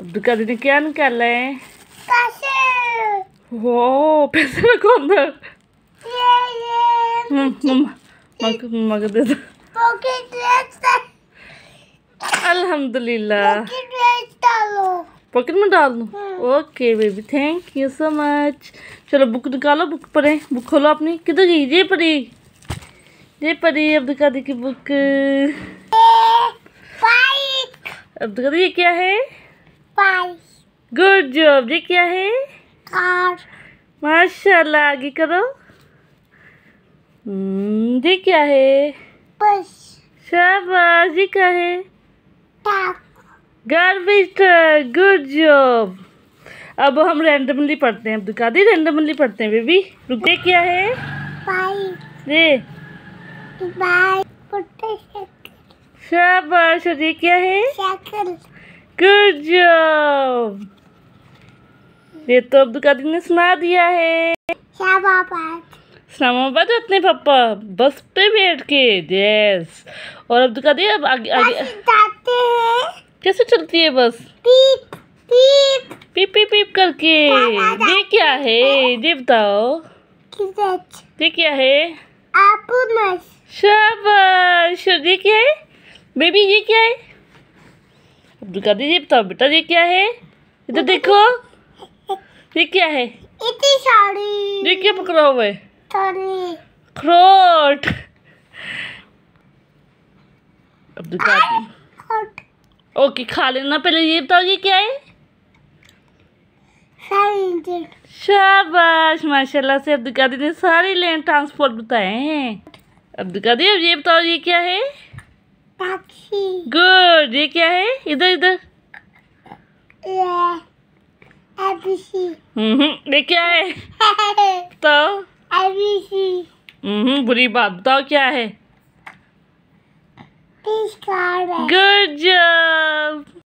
कद ध्यान वो पैसे मग दे दो अल्हम्दुलिल्लाह पॉकेट में डाल okay baby thank you so much चलो बुक निकालो बुक पढ़े बुक खोलो अपनी किधर गई ये परी ये अब दिखा दी की बुक अब दिखा दी ये क्या है गुड जॉब ये क्या है कार माशाल्लाह आगे करो ये हम्म, क्या है बस शाबाश ये क्या है गार्बेज ट्रक गुड जॉब अब हम रैंडमली पढ़ते हैं अब दुखा दी रैंडमली पढ़ते हैं बेबी रुक दे क्या है बाई बाई शाबाश और ये क्या है गुड जॉब ये तो अब्दुल कादिर ने सुना दिया है इस्लामाबाद अपने पापा बस पे बैठ के यस और अब्दुल कादिर अब आगे आगे जाते हैं कैसे चलती है बस पीप पीप पीप पीप, पीप करके ये क्या है ये बताओ ये क्या है शाबाश ये क्या है बेबी ये क्या है दादी जी बताओ बेटा ये क्या है इधर देखो ये क्या है इतनी साड़ी ये क्या पकड़ा हुआ है खरोट अब दादी ओके खा लेना पहले ये बताओ ये क्या है शाबाश माशाल्लाह से अब्दुल कादी ने सारी लैंड ट्रांसपोर्ट बताए हैं अब्दुल कादी अब ये बताओ ये क्या है पक्षी गुड ये क्या है इधर इधर ये हम्म, क्या है तो हम्म बुरी बात बताओ क्या है गुड जॉब